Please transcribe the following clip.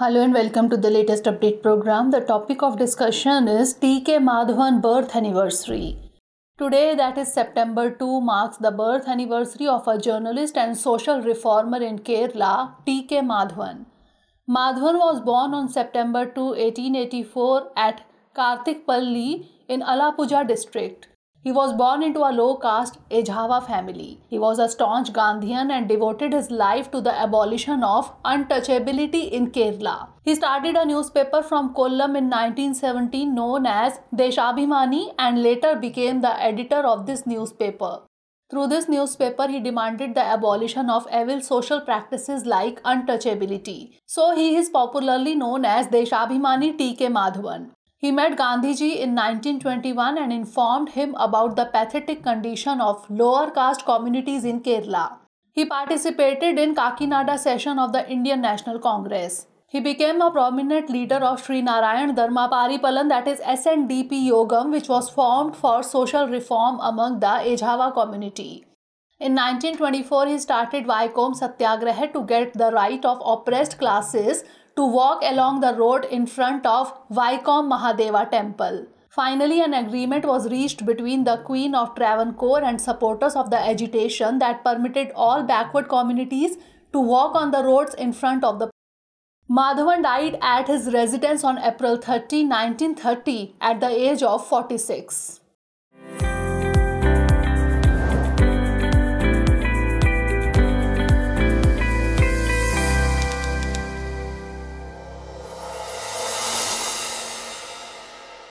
Hello and welcome to the latest update program. The topic of discussion is TK Madhavan birth anniversary. Today, that is September 2, marks the birth anniversary of a journalist and social reformer in Kerala, TK Madhavan. Madhavan was born on September 2, 1884 at Karthikpalli in Alappuzha district. He was born into a low caste Ejhawa family. He was a staunch Gandhian and devoted his life to the abolition of untouchability in Kerala. He started a newspaper from Kollam in 1917 known as Deshabhimani and later became the editor of this newspaper. Through this newspaper, he demanded the abolition of evil social practices like untouchability. So he is popularly known as Deshabhimani T.K. Madhavan. He met Gandhiji in 1921 and informed him about the pathetic condition of lower caste communities in Kerala. He participated in Kakinada session of the Indian National Congress. He became a prominent leader of Sri Narayan Dharma Paripalan that is SNDP Yogam which was formed for social reform among the Ejhawa community. In 1924, he started Vaikom Satyagraha to get the right of oppressed classes to walk along the road in front of Vaikom Mahadeva temple. Finally, an agreement was reached between the Queen of Travancore and supporters of the agitation that permitted all backward communities to walk on the roads in front of the Madhavan died at his residence on April 30, 1930, at the age of 46.